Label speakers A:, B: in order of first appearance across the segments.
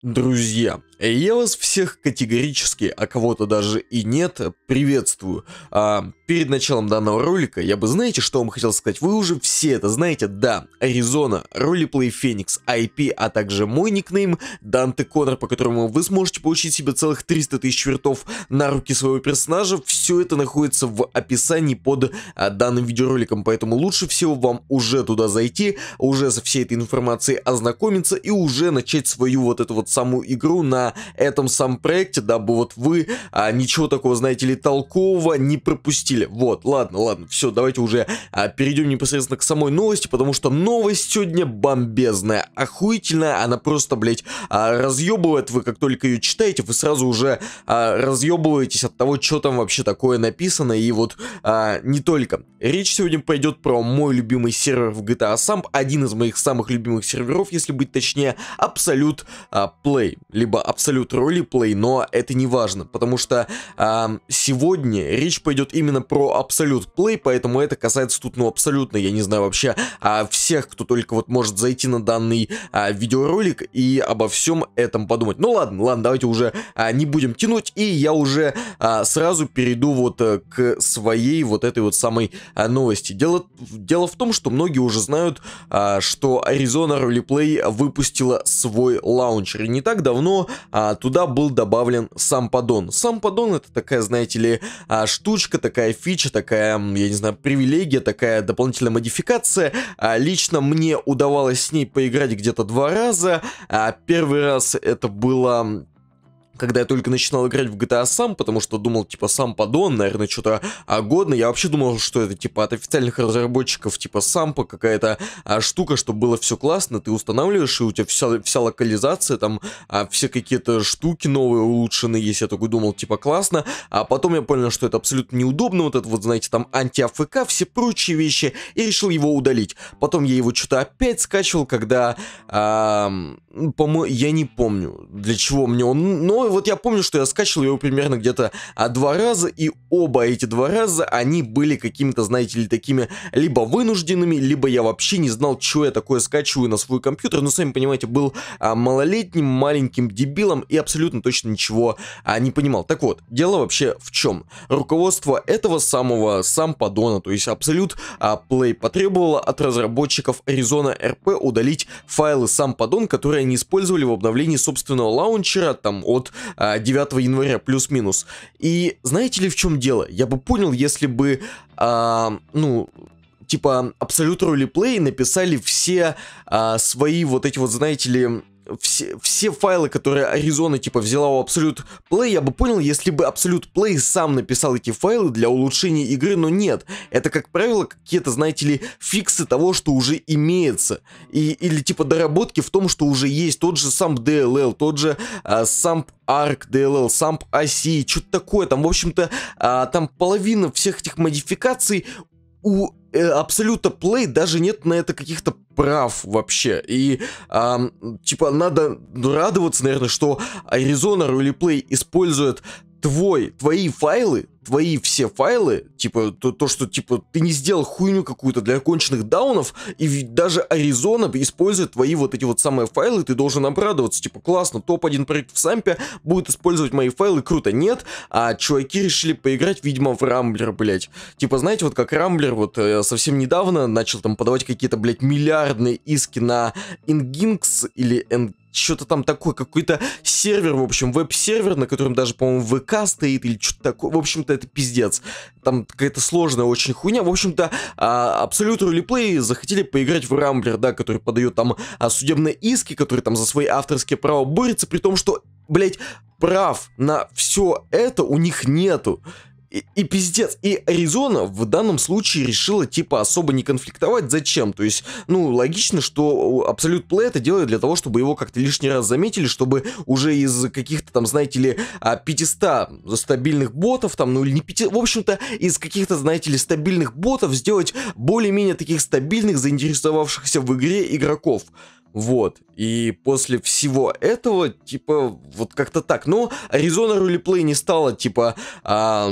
A: Друзья, я вас всех категорически, а кого-то даже и нет, приветствую. А, перед началом данного ролика я бы, знаете, что вам хотел сказать? Вы уже все это знаете, да, Аризона, Ролиплей Феникс, IP, а также мой никнейм Данте Конор, по которому вы сможете получить себе целых 300 тысяч вертов на руки своего персонажа. Все это находится в описании под а, данным видеороликом, поэтому лучше всего вам уже туда зайти, уже со всей этой информацией ознакомиться и уже начать свою вот эту вот вот саму игру на этом самом проекте, дабы вот вы а, ничего такого, знаете ли, толкового не пропустили. Вот, ладно, ладно, все, давайте уже а, перейдем непосредственно к самой новости, потому что новость сегодня бомбезная, охуительная, она просто, блядь, а, разъебывает, вы как только ее читаете, вы сразу уже а, разъебываетесь от того, что там вообще такое написано, и вот а, не только. Речь сегодня пойдет про мой любимый сервер в GTA Samp, один из моих самых любимых серверов, если быть точнее, абсолют а, Play, либо абсолют Role Play, но это не важно, потому что э, сегодня речь пойдет именно про абсолют Play, поэтому это касается тут, ну, абсолютно, я не знаю вообще, э, всех, кто только вот может зайти на данный э, видеоролик и обо всем этом подумать. Ну ладно, ладно, давайте уже э, не будем тянуть, и я уже э, сразу перейду вот э, к своей вот этой вот самой э, новости. Дело, дело в том, что многие уже знают, э, что Arizona Roleplay выпустила свой лаунчер не так давно а, туда был добавлен сам поддон. Сам поддон это такая, знаете ли, а, штучка, такая фича, такая, я не знаю, привилегия, такая дополнительная модификация. А, лично мне удавалось с ней поиграть где-то два раза. А, первый раз это было когда я только начинал играть в GTA сам, потому что думал, типа, сам подон, наверное, что-то а, Я вообще думал, что это, типа, от официальных разработчиков, типа, сампа какая-то а, штука, чтобы было все классно. Ты устанавливаешь, и у тебя вся, вся локализация, там, а, все какие-то штуки новые улучшенные есть. Я такой думал, типа, классно. А потом я понял, что это абсолютно неудобно. Вот это вот, знаете, там, анти-АФК, все прочие вещи. И решил его удалить. Потом я его что-то опять скачивал, когда, а, по-моему, я не помню, для чего мне он... Но ну, вот я помню, что я скачивал его примерно где-то а, два раза, и оба эти два раза, они были какими-то, знаете ли, такими либо вынужденными, либо я вообще не знал, что я такое скачиваю на свой компьютер. Но ну, сами понимаете, был а, малолетним, маленьким дебилом и абсолютно точно ничего а, не понимал. Так вот, дело вообще в чем? Руководство этого самого сам подона, то есть абсолют а, Play потребовало от разработчиков Arizona RP удалить файлы сам подон, которые они использовали в обновлении собственного лаунчера, там, от 9 а, января, плюс-минус. И знаете ли, в чем дело? Я бы понял, если бы, а, ну, типа, Absolute Roleplay написали все а, свои вот эти вот, знаете ли, все, все файлы, которые Аризона типа взяла у Абсолют Play, я бы понял, если бы Абсолют Play сам написал эти файлы для улучшения игры, но нет. Это, как правило, какие-то, знаете ли, фиксы того, что уже имеется. И, или типа доработки в том, что уже есть. Тот же сам DLL, тот же а, сам ARC DLL, сам оси, а что-то такое. Там, в общем-то, а, там половина всех этих модификаций у Э, абсолютно плей даже нет на это каких-то прав вообще. И, а, типа, надо радоваться, наверное, что Arizona Roleplay использует твой, твои файлы, твои все файлы, типа, то, то что, типа, ты не сделал хуйню какую-то для конченных даунов, и даже Аризона использует твои вот эти вот самые файлы, ты должен обрадоваться, типа, классно, топ-1 проект в Сампе будет использовать мои файлы, круто, нет, а чуваки решили поиграть, видимо, в Рамблер, блядь. Типа, знаете, вот как Рамблер вот э, совсем недавно начал там подавать какие-то, блядь, миллиардные иски на Ингинкс или Энгинкс, что-то там такое, какой-то сервер, в общем, веб-сервер, на котором даже, по-моему, ВК стоит или что-то такое. В общем-то, это пиздец. Там какая-то сложная очень хуйня. В общем-то, Абсолют Ролиплей захотели поиграть в Рамблер, да, который подает там а, судебные иски, который там за свои авторские права борется, при том, что, блядь, прав на все это у них нету. И, и пиздец, и Аризона в данном случае решила, типа, особо не конфликтовать. Зачем? То есть, ну, логично, что Абсолют Play это делает для того, чтобы его как-то лишний раз заметили, чтобы уже из каких-то там, знаете ли, 500 а, стабильных ботов, там, ну, или не 500, в общем-то, из каких-то, знаете ли, стабильных ботов сделать более-менее таких стабильных, заинтересовавшихся в игре игроков. Вот. И после всего этого, типа, вот как-то так. Но Arizona Roleplay не стала, типа, а,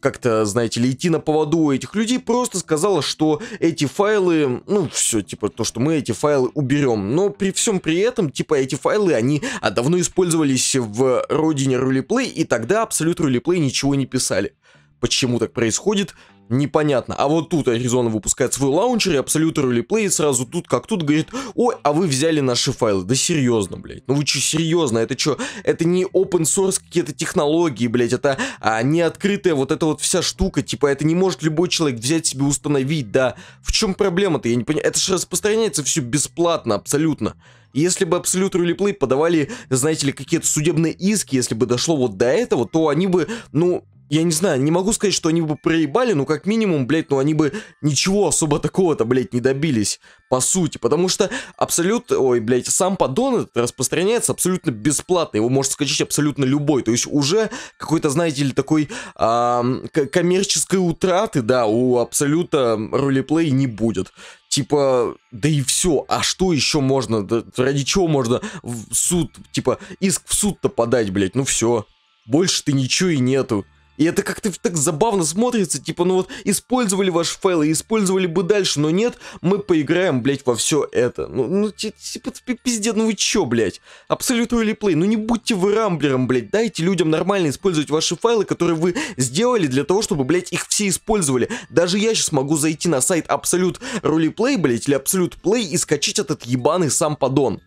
A: как-то, знаете ли, идти на поводу этих людей. Просто сказала, что эти файлы, ну, все, типа, то, что мы эти файлы уберем. Но при всем при этом, типа, эти файлы, они а, давно использовались в родине Roleplay, и тогда абсолютно Roleplay ничего не писали. Почему так происходит, непонятно. А вот тут Аризона выпускает свой лаунчер и абсолютно ролеплей, и сразу тут, как тут, говорит, ой, а вы взяли наши файлы. Да серьезно, блядь. Ну вы че, серьезно? Это что? Это не open source какие-то технологии, блядь. Это а, не открытая вот эта вот вся штука. Типа это не может любой человек взять себе установить, да. В чем проблема-то? Я не понимаю. Это же распространяется все бесплатно, абсолютно. Если бы Absolute Roleplay подавали, знаете ли, какие-то судебные иски, если бы дошло вот до этого, то они бы, ну, я не знаю, не могу сказать, что они бы проебали, но как минимум, блядь, ну они бы ничего особо такого-то, блядь, не добились, по сути, потому что абсолютно, ой, блядь, сам поддон этот распространяется абсолютно бесплатно, его может скачать абсолютно любой, то есть уже какой-то, знаете ли, такой а, коммерческой утраты, да, у абсолюта ролеплей не будет типа, да и все, а что еще можно, да, ради чего можно в суд, типа, иск в суд-то подать, блядь, ну все, больше ты ничего и нету. И это как-то так забавно смотрится, типа, ну вот, использовали ваши файлы, использовали бы дальше, но нет, мы поиграем, блядь, во все это. Ну, ну типа, пиздец, ну вы чё, блядь? Абсолют или ну не будьте вы рамблером, блядь, дайте людям нормально использовать ваши файлы, которые вы сделали для того, чтобы, блядь, их все использовали. Даже я сейчас могу зайти на сайт Абсолют Рулиплей, блядь, или Абсолют Плей и скачать этот ебаный сам поддон.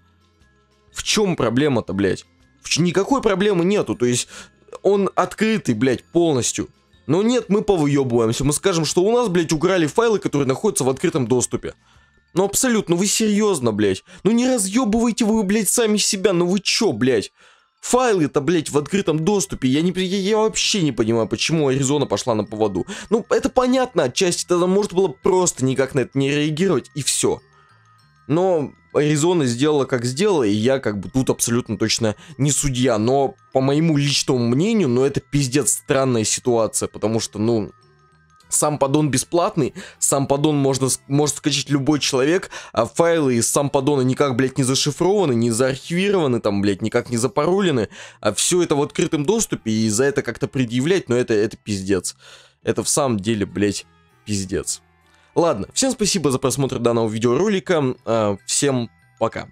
A: В чем проблема-то, блядь? Никакой проблемы нету, то есть он открытый, блядь, полностью. Но нет, мы повыебываемся, мы скажем, что у нас, блядь, украли файлы, которые находятся в открытом доступе. Ну абсолютно, ну вы серьезно, блядь. Ну не разъебывайте вы, блядь, сами себя, ну вы чё, блядь? Файлы-то, блядь, в открытом доступе. Я, не, я, я вообще не понимаю, почему Аризона пошла на поводу. Ну, это понятно отчасти, тогда можно было просто никак на это не реагировать, и все. Но Аризона сделала, как сделала, и я как бы тут абсолютно точно не судья. Но по моему личному мнению, ну это пиздец странная ситуация, потому что, ну, сам поддон бесплатный, сам поддон можно, может скачать любой человек, а файлы из сам поддона никак, блядь, не зашифрованы, не заархивированы, там, блядь, никак не запаролены, а все это в открытом доступе, и за это как-то предъявлять, но это, это пиздец. Это в самом деле, блядь, пиздец. Ладно, всем спасибо за просмотр данного видеоролика, э, всем пока.